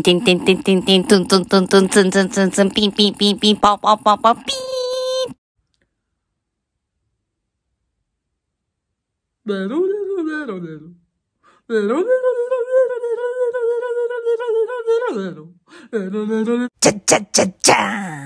叮叮叮叮叮叮，噔噔噔噔噔噔噔噔，哔哔哔哔，包包包包哔。cha cha cha cha